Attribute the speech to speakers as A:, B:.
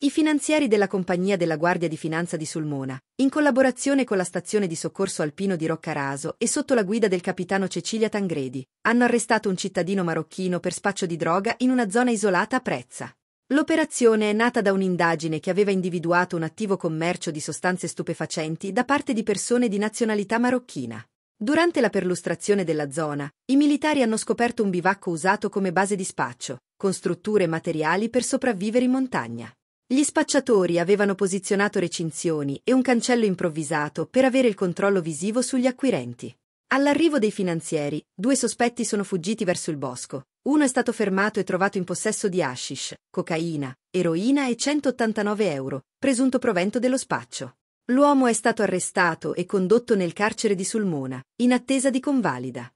A: I finanzieri della Compagnia della Guardia di Finanza di Sulmona, in collaborazione con la stazione di soccorso alpino di Roccaraso e sotto la guida del capitano Cecilia Tangredi, hanno arrestato un cittadino marocchino per spaccio di droga in una zona isolata a Prezza. L'operazione è nata da un'indagine che aveva individuato un attivo commercio di sostanze stupefacenti da parte di persone di nazionalità marocchina. Durante la perlustrazione della zona, i militari hanno scoperto un bivacco usato come base di spaccio, con strutture e materiali per sopravvivere in montagna. Gli spacciatori avevano posizionato recinzioni e un cancello improvvisato per avere il controllo visivo sugli acquirenti. All'arrivo dei finanzieri, due sospetti sono fuggiti verso il bosco. Uno è stato fermato e trovato in possesso di hashish, cocaina, eroina e 189 euro, presunto provento dello spaccio. L'uomo è stato arrestato e condotto nel carcere di Sulmona, in attesa di convalida.